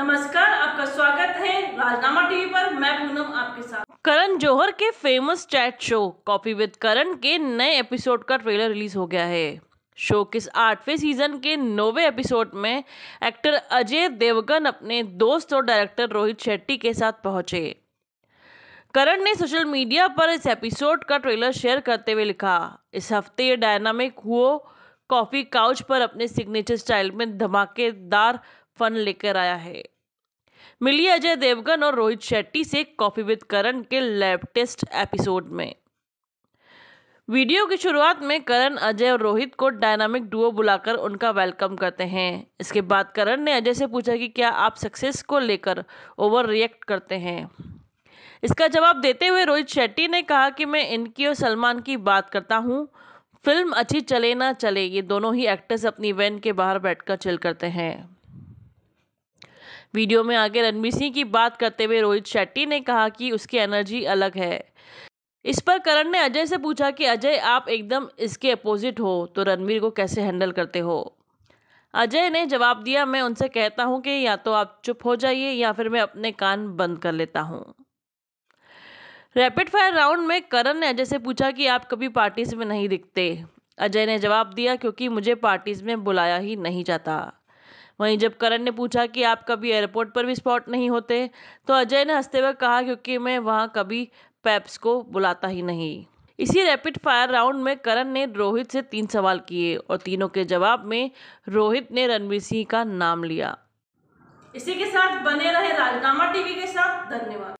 नमस्कार आपका स्वागत है राजनामा टीवी पर मैं पूनम आपके साथ करण जौहर के famous chat show Koffee with Karan के नए एपिसोड का ट्रेलर रिलीज हो गया है शो किस आठवें सीजन के नौवे एपिसोड में एक्टर अजय देवगन अपने दोस्त और डायरेक्टर रोहित शेट्टी के साथ पहुंचे करण ने सोशल मीडिया पर इस एपिसोड का ट्रेलर शेयर करते हुए लिखा इस हफ्ते ये डायनामिक हुओ कॉफ़ी काउच पर अपने सिग्नेचर स्टाइल में धमाकेदार फन लेकर आया है मिली अजय देवगन और रोहित शेट्टी से कॉफी विद करण के लैब टेस्ट एपिसोड में वीडियो की शुरुआत में करण अजय और रोहित को डायनामिक डुओ बुलाकर उनका वेलकम करते हैं इसके बाद करण ने अजय से पूछा कि क्या आप सक्सेस को लेकर ओवर रिएक्ट करते हैं इसका जवाब देते हुए रोहित शेट्टी ने कहा कि मैं इनकी और सलमान की बात करता हूँ फिल्म अच्छी चले ना चले ये दोनों ही एक्टर्स अपनी वैन के बाहर बैठकर चिल करते हैं वीडियो में आगे रणबीर सिंह की बात करते हुए रोहित शेट्टी ने कहा कि उसकी एनर्जी अलग है इस पर करण ने अजय से पूछा कि अजय आप एकदम इसके अपोजिट हो तो रणवीर को कैसे हैंडल करते हो अजय ने जवाब दिया मैं उनसे कहता हूं कि या तो आप चुप हो जाइए या फिर मैं अपने कान बंद कर लेता हूँ रैपिड फायर राउंड में करण ने अजय से पूछा कि आप कभी पार्टीज में नहीं दिखते अजय ने जवाब दिया क्योंकि मुझे पार्टीज में बुलाया ही नहीं जाता वहीं जब करण ने पूछा कि आप कभी एयरपोर्ट पर भी स्पॉट नहीं होते तो अजय ने हंसते हुए कहा क्योंकि मैं वहाँ कभी पैप्स को बुलाता ही नहीं इसी रैपिड फायर राउंड में करण ने रोहित से तीन सवाल किए और तीनों के जवाब में रोहित ने रणवीर सिंह का नाम लिया इसी के साथ बने रहे राजनामा टीवी के साथ धन्यवाद